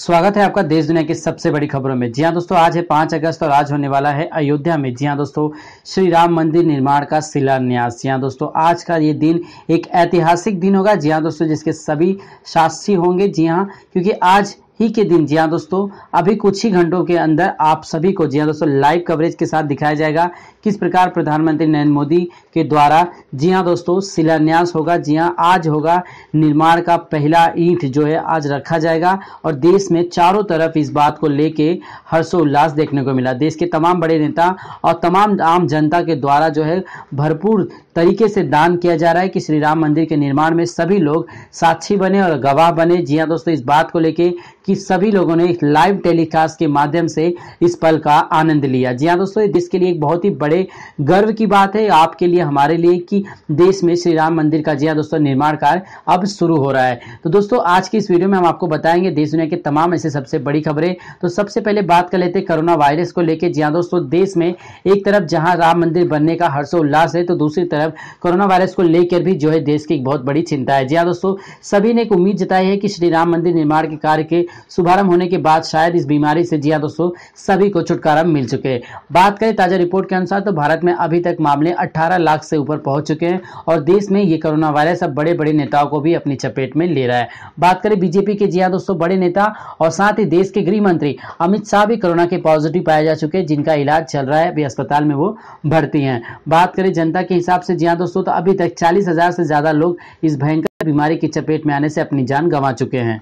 स्वागत है आपका देश दुनिया की सबसे बड़ी खबरों में जी हाँ दोस्तों आज है पांच अगस्त और आज होने वाला है अयोध्या में जी हाँ दोस्तों श्री राम मंदिर निर्माण का शिलान्यास जी हाँ दोस्तों आज का ये दिन एक ऐतिहासिक दिन होगा जी हाँ दोस्तों जिसके सभी शास्त्री होंगे जी हाँ क्योंकि आज ही के दिन जी हाँ दोस्तों अभी कुछ ही घंटों के अंदर आप सभी को जी हाँ दोस्तों लाइव कवरेज के साथ दिखाया जाएगा किस प्रकार प्रधानमंत्री नरेंद्र मोदी के द्वारा जी हाँ दोस्तों शिलान्यास होगा जी हाँ आज होगा निर्माण का पहला ईंट जो है आज रखा जाएगा और देश में चारों तरफ इस बात को लेके हर्षोल्लास देखने को मिला देश के तमाम बड़े नेता और तमाम आम जनता के द्वारा जो है भरपूर तरीके से दान किया जा रहा है कि श्री राम मंदिर के निर्माण में सभी लोग साक्षी बने और गवाह बने जी हाँ दोस्तों इस बात को लेके कि सभी लोगों ने लाइव टेलीकास्ट के माध्यम से इस पल का आनंद लिया जी हाँ दोस्तों देश के लिए एक बहुत ही बड़े गर्व की बात है आपके लिए हमारे लिए कि देश में श्री राम मंदिर का जी हाँ दोस्तों निर्माण कार्य अब शुरू हो रहा है तो दोस्तों आज की इस वीडियो में हम आपको बताएंगे देश दुनिया के तमाम ऐसे सबसे बड़ी खबरें तो सबसे पहले बात कर लेते हैं कोरोना वायरस को लेकर जी हाँ दोस्तों देश में एक तरफ जहां राम मंदिर बनने का हर्षोल्लास है तो दूसरी तरफ कोरोना वायरस को लेकर भी जो है देश की एक बहुत बड़ी चिंता है जी हाँ दोस्तों सभी ने एक उम्मीद जताई है कि श्री राम मंदिर निर्माण के कार्य के शुभारंभ होने के बाद शायद इस बीमारी से जिया दोस्तों सभी को छुटकारा मिल चुके बात करें ताजा रिपोर्ट के अनुसार तो भारत में अभी तक मामले 18 लाख से ऊपर पहुंच चुके हैं और देश में ये कोरोना वायरस अब बड़े बड़े नेताओं को भी अपनी चपेट में ले रहा है बात करें बीजेपी के जिया दोस्तों बड़े नेता और साथ ही देश के गृह मंत्री अमित शाह भी कोरोना के पॉजिटिव पाए जा चुके हैं जिनका इलाज चल रहा है अभी अस्पताल में वो भर्ती हैं बात करें जनता के हिसाब से जिया दोस्तों तो अभी तक चालीस हजार से ज्यादा लोग इस भयंकर बीमारी की चपेट में आने से अपनी जान गंवा चुके हैं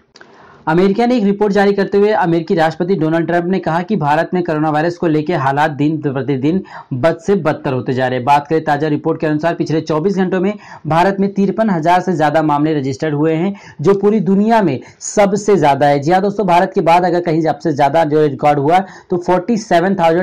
अमेरिका ने एक रिपोर्ट जारी करते हुए अमेरिकी राष्ट्रपति डोनाल्ड ट्रंप ने कहा कि भारत में कोरोना वायरस को लेकर हालात दिन प्रतिदिन बद से बदतर होते जा रहे हैं बात करें ताजा रिपोर्ट के अनुसार पिछले 24 घंटों में भारत में तिरपन हजार से ज्यादा मामले रजिस्टर्ड हुए हैं जो पूरी दुनिया में सबसे ज्यादा है जी हाँ दोस्तों भारत के बाद अगर कहीं सबसे ज्यादा जो रिकॉर्ड हुआ तो फोर्टी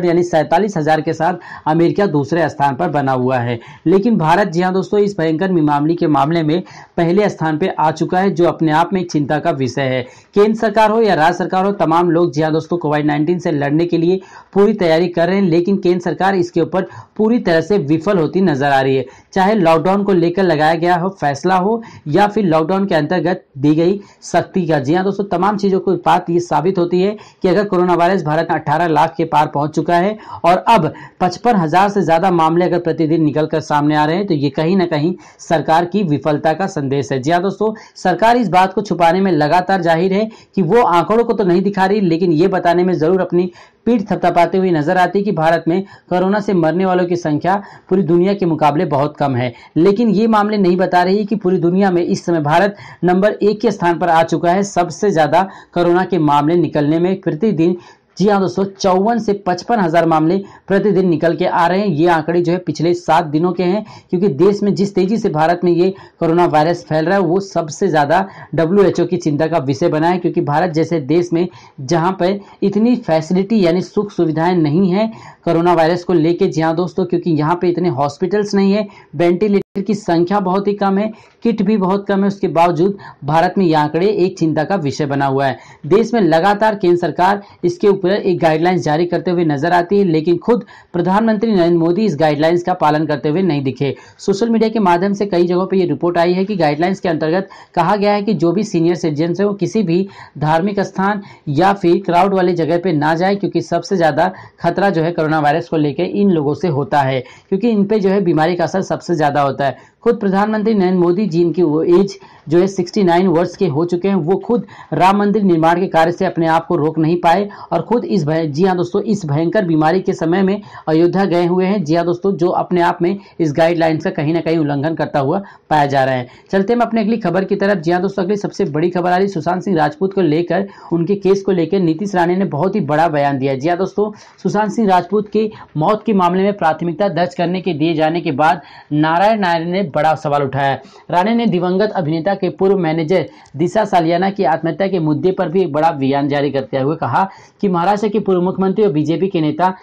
यानी सैंतालीस के साथ अमेरिका दूसरे स्थान पर बना हुआ है लेकिन भारत जी हाँ दोस्तों इस भयंकर मामले के मामले में पहले स्थान पर आ चुका है जो अपने आप में एक चिंता का विषय है केंद्र सरकार हो या राज्य सरकार हो तमाम लोग जी हाँ दोस्तों कोविड नाइन्टीन से लड़ने के लिए पूरी तैयारी कर रहे हैं लेकिन केंद्र सरकार इसके ऊपर पूरी तरह से विफल होती नजर आ रही है चाहे लॉकडाउन को लेकर लगाया गया हो फैसला हो या फिर लॉकडाउन के अंतर्गत दी गई सख्ती का जी हाँ दोस्तों तमाम चीजों को बात ये साबित होती है कि अगर कोरोना वायरस भारत में अठारह लाख के पार पहुंच चुका है और अब पचपन हजार से ज्यादा मामले अगर प्रतिदिन निकल कर सामने आ रहे हैं तो ये कहीं ना कहीं सरकार की विफलता का संदेश है जी हाँ दोस्तों सरकार इस बात को छुपाने में लगातार जाहिर है है कि वो आंकड़ों को तो नहीं दिखा रही लेकिन ये बताने में जरूर अपनी पीठ थपथपाते हुए नजर आती है कि भारत में कोरोना से मरने वालों की संख्या पूरी दुनिया के मुकाबले बहुत कम है लेकिन ये मामले नहीं बता रही कि पूरी दुनिया में इस समय भारत नंबर एक के स्थान पर आ चुका है सबसे ज्यादा कोरोना के मामले निकलने में प्रतिदिन जी हाँ दोस्तों चौवन से पचपन हजार मामले प्रतिदिन निकल के आ रहे हैं ये आंकड़े जो है पिछले सात दिनों के हैं क्योंकि देश में जिस तेजी से भारत में ये कोरोना वायरस फैल रहा है वो सबसे ज़्यादा डब्ल्यू की चिंता का विषय बना है क्योंकि भारत जैसे देश में जहाँ पर इतनी फैसिलिटी यानी सुख सुविधाएं नहीं है कोरोना वायरस को लेके जी हाँ दोस्तों क्योंकि यहाँ पे इतने हॉस्पिटल्स नहीं है वेंटिलेटर की संख्या बहुत ही कम है किट भी बहुत कम है उसके बावजूद भारत में यह आंकड़े एक चिंता का विषय बना हुआ है देश में लगातार केंद्र सरकार इसके ऊपर एक गाइडलाइंस जारी करते हुए नजर आती है लेकिन खुद प्रधानमंत्री नरेंद्र मोदी इस गाइडलाइंस का पालन करते हुए नहीं दिखे सोशल मीडिया के माध्यम से कई जगहों पर यह रिपोर्ट आई है कि गाइडलाइंस के अंतर्गत कहा गया है कि जो भी सीनियर सिटीजन है वो किसी भी धार्मिक स्थान या फिर क्राउड वाले जगह पर ना जाए क्योंकि सबसे ज्यादा खतरा जो है कोरोना वायरस को लेकर इन लोगों से होता है क्योंकि इन पे जो है बीमारी का असर सबसे ज्यादा होता है da खुद प्रधानमंत्री नरेंद्र मोदी जी इनकी वो एज जो है 69 वर्ष के हो चुके हैं वो खुद राम मंदिर निर्माण के कार्य से अपने आप को रोक नहीं पाए और खुद इस भय जी हाँ दोस्तों इस भयंकर बीमारी के समय में अयोध्या गए हुए हैं जी हाँ दोस्तों जो अपने आप में इस गाइडलाइंस का कहीं ना कहीं उल्लंघन करता हुआ पाया जा रहा है चलते हम अपने अगली खबर की तरफ जी हाँ दोस्तों अगली सबसे बड़ी खबर आ रही सुशांत सिंह राजपूत को लेकर उनके केस को लेकर नीतीश राणे ने बहुत ही बड़ा बयान दिया जी हाँ दोस्तों सुशांत सिंह राजपूत की मौत के मामले में प्राथमिकता दर्ज करने के दिए जाने के बाद नारायण नारायण ने बड़ा सवाल उठाया राणे ने दिवंगत अभिनेता के पूर्व मैनेजर दिशा सालियाना की आत्महत्या के मुद्दे पर भी बड़ा बयान जारी करते हुए कहा कि महाराष्ट्र के पूर्व मुख्यमंत्री और बीजेपी के नेता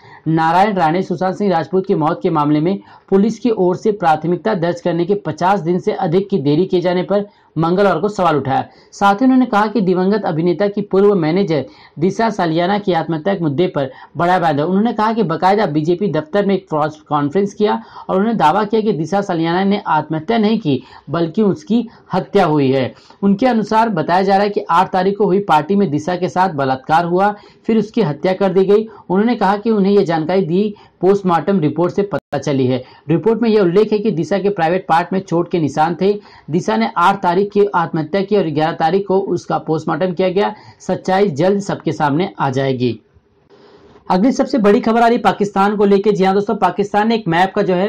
नारायण राणे सुशांत सिंह राजपूत की मौत के मामले में पुलिस की ओर से प्राथमिकता दर्ज करने के पचास दिन से अधिक की देरी किए जाने पर मंगलवार को सवाल उठाया साथ ही उन्होंने कहा कि दिवंगत अभिनेता की पूर्व मैनेजर दिशा सालियाना की आत्महत्या के मुद्दे पर बड़ा वायदा उन्होंने कहा कि बकायदा बीजेपी दफ्तर में एक प्रॉस कॉन्फ्रेंस किया और उन्होंने दावा किया कि दिशा सालियाना ने आत्महत्या नहीं की बल्कि उसकी हत्या हुई है उनके अनुसार बताया जा रहा है कि आठ तारीख को हुई पार्टी में दिशा के साथ बलात्कार हुआ फिर उसकी हत्या कर दी गई उन्होंने कहा कि उन्हें यह जानकारी दी पोस्टमार्टम रिपोर्ट से चली है रिपोर्ट में यह उल्लेख है कि दिशा के प्राइवेट पार्ट में चोट के निशान थे दिशा ने 8 तारीख की आत्महत्या की और 11 तारीख को उसका पोस्टमार्टम किया गया सच्चाई जल्द सबके सामने आ जाएगी अगली सबसे बड़ी खबर आ रही पाकिस्तान को लेकर जी हाँ दोस्तों पाकिस्तान ने एक मैप का जो है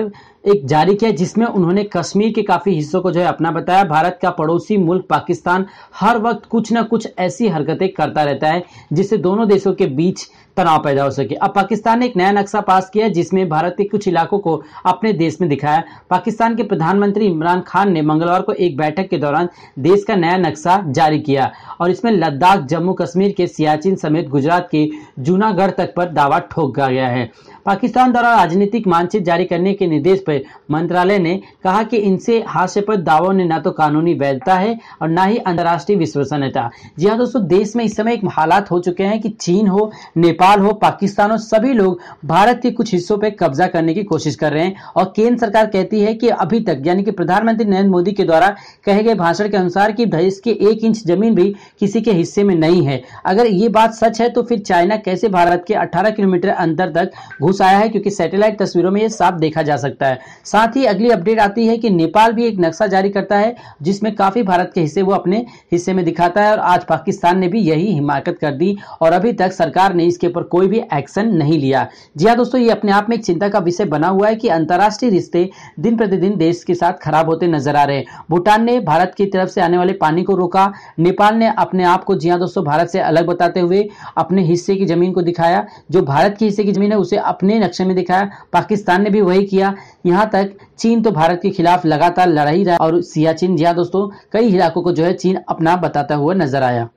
एक जारी किया जिसमें उन्होंने कश्मीर के काफी हिस्सों को जो है अपना बताया भारत का पड़ोसी मुल्क पाकिस्तान हर वक्त कुछ ना कुछ ऐसी हरकतें करता रहता है जिससे दोनों देशों के बीच तनाव पैदा हो सके अब पाकिस्तान ने एक नया नक्शा पास किया जिसमें भारत के कुछ इलाकों को अपने देश में दिखाया पाकिस्तान के प्रधानमंत्री इमरान खान ने मंगलवार को एक बैठक के दौरान देश का नया नक्शा जारी किया और इसमें लद्दाख जम्मू कश्मीर के सियाचिन समेत गुजरात के जूनागढ़ तक पर दावा ठोका गया है पाकिस्तान द्वारा राजनीतिक मानचित्र जारी करने के निर्देश पर मंत्रालय ने कहा कि इनसे हास्यपद दावों ने न तो कानूनी वैधता है और न ही अंतर्राष्ट्रीय विश्वसनीयता जी हाँ दोस्तों देश में इस समय एक हालात हो चुके हैं कि चीन हो नेपाल हो पाकिस्तान हो सभी लोग भारत के कुछ हिस्सों पर कब्जा करने की कोशिश कर रहे हैं और केंद्र सरकार कहती है कि अभी तक यानी कि प्रधानमंत्री नरेंद्र मोदी के द्वारा कहे गए भाषण के अनुसार कि देश के एक इंच जमीन भी किसी के हिस्से में नहीं है अगर ये बात सच है तो फिर चाइना कैसे भारत के 18 किलोमीटर अंदर तक घुस आया है क्योंकि सैटेलाइट तस्वीरों में ये साफ देखा जा सकता है साथ ही अगली अपडेट आती है कि नेपाल भी एक नक्शा जारी करता है जिसमें काफी भारत के हिस्से वो अपने हिस्से में दिखाता है और आज पाकिस्तान ने भी यही हिमाकत कर दी और अभी तक सरकार ने इसके ऊपर कोई भी एक्शन नहीं लिया जी हाँ दोस्तों ये अपने आप में एक चिंता का विषय बना हुआ है कि अंतर्राष्ट्रीय रिश्ते दिन प्रतिदिन देश के साथ खराब होते नजर आ रहे हैं भूटान ने भारत की तरफ से आने वाले पानी को रोका नेपाल ने अपने आप को जी हाँ दोस्तों भारत से अलग बताते हुए अपने हिस्से की जमीन को दिखाया जो भारत की हिस्से की जमीन है उसे अब अपने नक्शे में दिखाया पाकिस्तान ने भी वही किया यहाँ तक चीन तो भारत के खिलाफ लगातार लड़ाई रहा और सियाचिन जिया दोस्तों कई इलाकों को जो है चीन अपना बताता हुआ नजर आया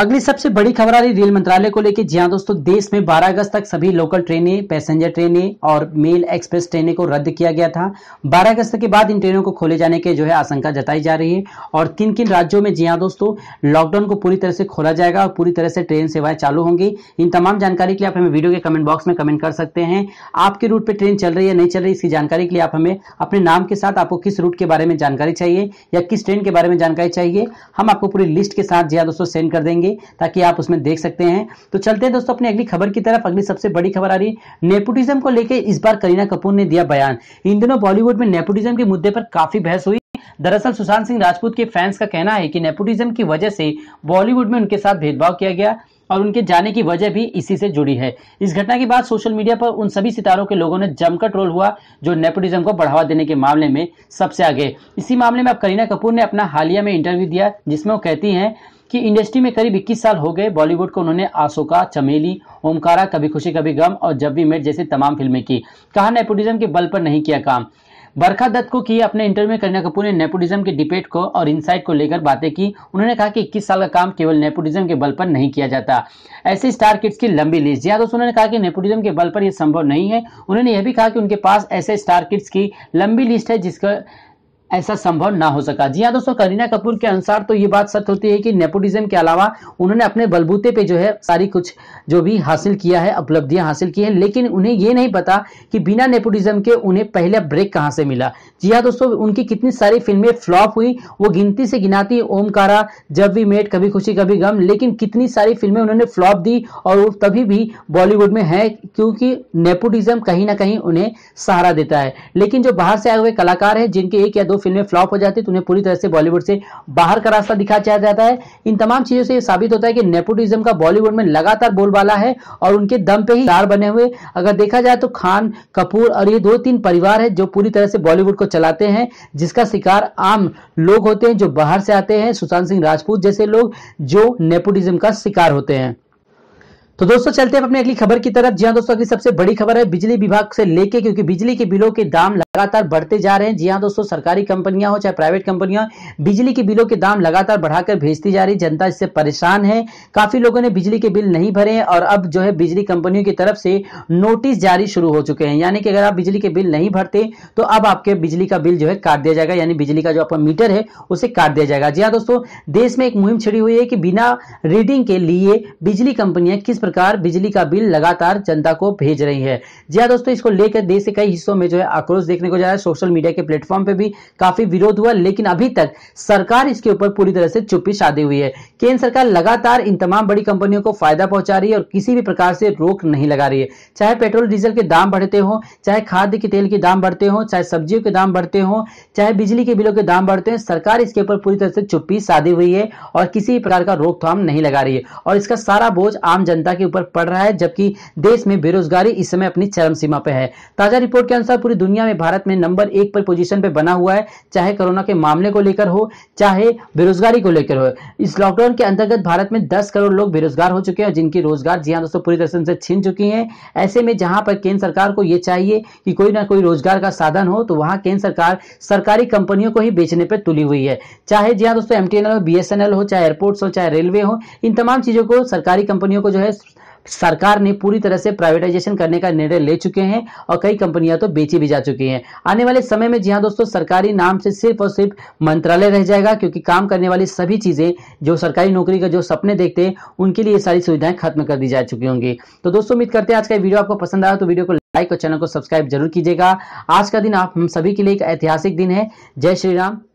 अगली सबसे बड़ी खबर आ रही रेल मंत्रालय को लेकर जी हाँ दोस्तों देश में 12 अगस्त तक सभी लोकल ट्रेनें पैसेंजर ट्रेनें और मेल एक्सप्रेस ट्रेनें को रद्द किया गया था 12 अगस्त के बाद इन ट्रेनों को खोले जाने के जो है आशंका जताई जा रही है और किन किन राज्यों में जी हाँ दोस्तों लॉकडाउन को पूरी तरह से खोला जाएगा और पूरी तरह से ट्रेन सेवाएं चालू होंगी इन तमाम जानकारी के लिए आप हमें वीडियो के कमेंट बॉक्स में कमेंट कर सकते हैं आपके रूट पर ट्रेन चल रही है नहीं चल रही इसकी जानकारी के लिए आप हमें अपने नाम के साथ आपको किस रूट के बारे में जानकारी चाहिए या किस ट्रेन के बारे में जानकारी चाहिए हम आपको पूरी लिस्ट के साथ जी हाँ दोस्तों सेंड कर देंगे देंगे ताकि आप उसमें देख सकते हैं तो चलते हैं दोस्तों अपनी अगली खबर की तरफ अगली सबसे बड़ी खबर आ रही है नेपोटिज्म को लेकर इस बार करीना कपूर ने दिया बयान इन दिनों बॉलीवुड में नेपोटिज्म के मुद्दे पर काफी बहस हुई दरअसल सुशांत सिंह राजपूत के फैंस का कहना है कि नेपोटिज्म की वजह से बॉलीवुड में उनके साथ भेदभाव किया गया और उनके जाने की वजह भी इसी से जुड़ी है इस घटना के बाद सोशल मीडिया पर उन सभी सितारों के लोगों ने जमकर ट्रोल हुआ जो नेपोटिज्म को बढ़ावा देने के मामले में सबसे आगे इसी मामले में अब करीना कपूर ने अपना हालिया में इंटरव्यू दिया जिसमें वो कहती हैं कि इंडस्ट्री में करीब 21 साल हो गए बॉलीवुड को उन्होंने आशोका चमेली ओमकारा कभी खुशी कभी गम और जब भी मेट जैसी तमाम फिल्में की कहा नेपोटिज्म के बल पर नहीं किया काम बरखा दत्त को किए अपने इंटरव्यू में करीना कपूर ने नेपोटिज्म के डिबेट को और इनसाइट को लेकर बातें की उन्होंने कहा कि 21 साल का काम केवल नेपोटिज्म के बल पर नहीं किया जाता ऐसे स्टार किड्स की लंबी लिस्ट जी हाँ, दोस्तों उन्होंने कहा कि नेपोटिज्म के बल पर यह संभव नहीं है उन्होंने यह भी कहा कि उनके पास ऐसे स्टार किड्स की लंबी लिस्ट है जिसका ऐसा संभव ना हो सका जी हाँ दोस्तों करीना कपूर के अनुसार तो ये बात सत्य होती है कि नेपोटिज्म के अलावा उन्होंने अपने बलबूते पे जो है सारी कुछ जो भी हासिल किया है उपलब्धियां हासिल की हैं लेकिन उन्हें ये नहीं पता कि बिना नेपोटिज्म के उन्हें पहला ब्रेक कहाँ से मिला जी हाँ दोस्तों उनकी कितनी सारी फिल्में फ्लॉप हुई वो गिनती से गिनाती ओमकारा जब भी मेट कभी खुशी कभी गम लेकिन कितनी सारी फिल्में उन्होंने फ्लॉप दी और वो तभी भी बॉलीवुड में है क्योंकि नेपोटिज्म कहीं ना कहीं उन्हें सहारा देता है लेकिन जो बाहर से आए हुए कलाकार हैं जिनके एक या दो फिल्में फ्लॉप हो जाती तो उन्हें पूरी तरह से बॉलीवुड से बाहर का रास्ता दिखा जाता है इन तमाम चीजों से यह साबित होता है कि नेपोटिज्म का बॉलीवुड में लगातार बोलबाला है और उनके दम पे ही स्टार बने हुए अगर देखा जाए तो खान कपूर और ये दो तीन परिवार है जो पूरी तरह से बॉलीवुड को चलाते हैं जिसका शिकार आम लोग होते हैं जो बाहर से आते हैं सुशांत सिंह राजपूत जैसे लोग जो नेपोटिज्म का शिकार होते हैं तो दोस्तों चलते हैं अपने अगली खबर की तरफ जी हाँ दोस्तों अगली सबसे बड़ी खबर है बिजली विभाग से लेके क्योंकि बिजली के बिलों के दाम लगातार बढ़ते जा रहे हैं जी हाँ दोस्तों सरकारी कंपनियां हो चाहे प्राइवेट कंपनियां बिजली के बिलों के दाम लगातार बढ़ाकर भेजती जा रही जनता इससे परेशान है काफी लोगों ने बिजली के बिल नहीं भरे हैं और अब जो है बिजली कंपनियों की तरफ से नोटिस जारी शुरू हो चुके हैं यानी कि अगर आप बिजली के बिल नहीं भरते तो अब आपके बिजली का बिल जो है काट दिया जाएगा यानी बिजली का जो आपका मीटर है उसे काट दिया जाएगा जी हाँ दोस्तों देश में एक मुहिम छिड़ी हुई है कि बिना रीडिंग के लिए बिजली कंपनियां किस सरकार बिजली का बिल लगातार जनता को भेज रही है जी हाँ दोस्तों इसको लेकर देश के कई हिस्सों में जो है आक्रोश देखने को जा रहा है सोशल मीडिया के प्लेटफॉर्म पे भी काफी विरोध हुआ लेकिन अभी तक सरकार इसके ऊपर पूरी तरह से चुप्पी साधी हुई है केंद्र सरकार लगातार इन तमाम बड़ी कंपनियों को फायदा पहुंचा रही है और किसी भी प्रकार से रोक नहीं लगा रही है चाहे पेट्रोल डीजल के दाम बढ़ते हो चाहे खाद्य के तेल के दाम बढ़ते हो चाहे सब्जियों के दाम बढ़ते हो चाहे बिजली के बिलों के दाम बढ़ते हैं सरकार इसके ऊपर पूरी तरह से चुप्पी साधी हुई है और किसी भी प्रकार का रोकथाम नहीं लगा रही है और इसका सारा बोझ आम जनता के के ऊपर पड़ रहा है जबकि देश में बेरोजगारी इस समय अपनी चरम सीमा पे है ताजा रिपोर्ट के अनुसार पूरी दुनिया में भारत में नंबर एक पर पोजीशन पे बना हुआ है चाहे कोरोना के मामले को लेकर हो चाहे बेरोजगारी को लेकर हो इस लॉकडाउन के अंतर्गत भारत में दस करोड़ लोग बेरोजगार हो चुके हैं जिनकी रोजगार जी हाँ दोस्तों पूरी तरह से छीन चुकी है ऐसे में जहां पर केंद्र सरकार को यह चाहिए कि कोई ना कोई रोजगार का साधन हो तो वहां केंद्र सरकार सरकारी कंपनियों को ही बेचने पर तुली हुई है चाहे जी हाँ दोस्तों एमटीएनएल हो बीएसएनएल हो चाहे एयरपोर्ट्स हो चाहे रेलवे हो इन तमाम चीजों को सरकारी कंपनियों को जो है सरकार ने पूरी तरह से प्राइवेटाइजेशन करने का निर्णय ले चुके हैं और कई कंपनियां तो बेची भी जा चुकी हैं आने वाले समय में जी हाँ दोस्तों सरकारी नाम से सिर्फ और सिर्फ मंत्रालय रह जाएगा क्योंकि काम करने वाली सभी चीजें जो सरकारी नौकरी का जो सपने देखते हैं उनके लिए सारी सुविधाएं खत्म कर दी जा चुकी होंगी तो दोस्तों उम्मीद करते हैं आज का वीडियो आपको पसंद आया तो वीडियो को लाइक और चैनल को सब्सक्राइब जरूर कीजिएगा आज का दिन आप हम सभी के लिए एक ऐतिहासिक दिन है जय श्री राम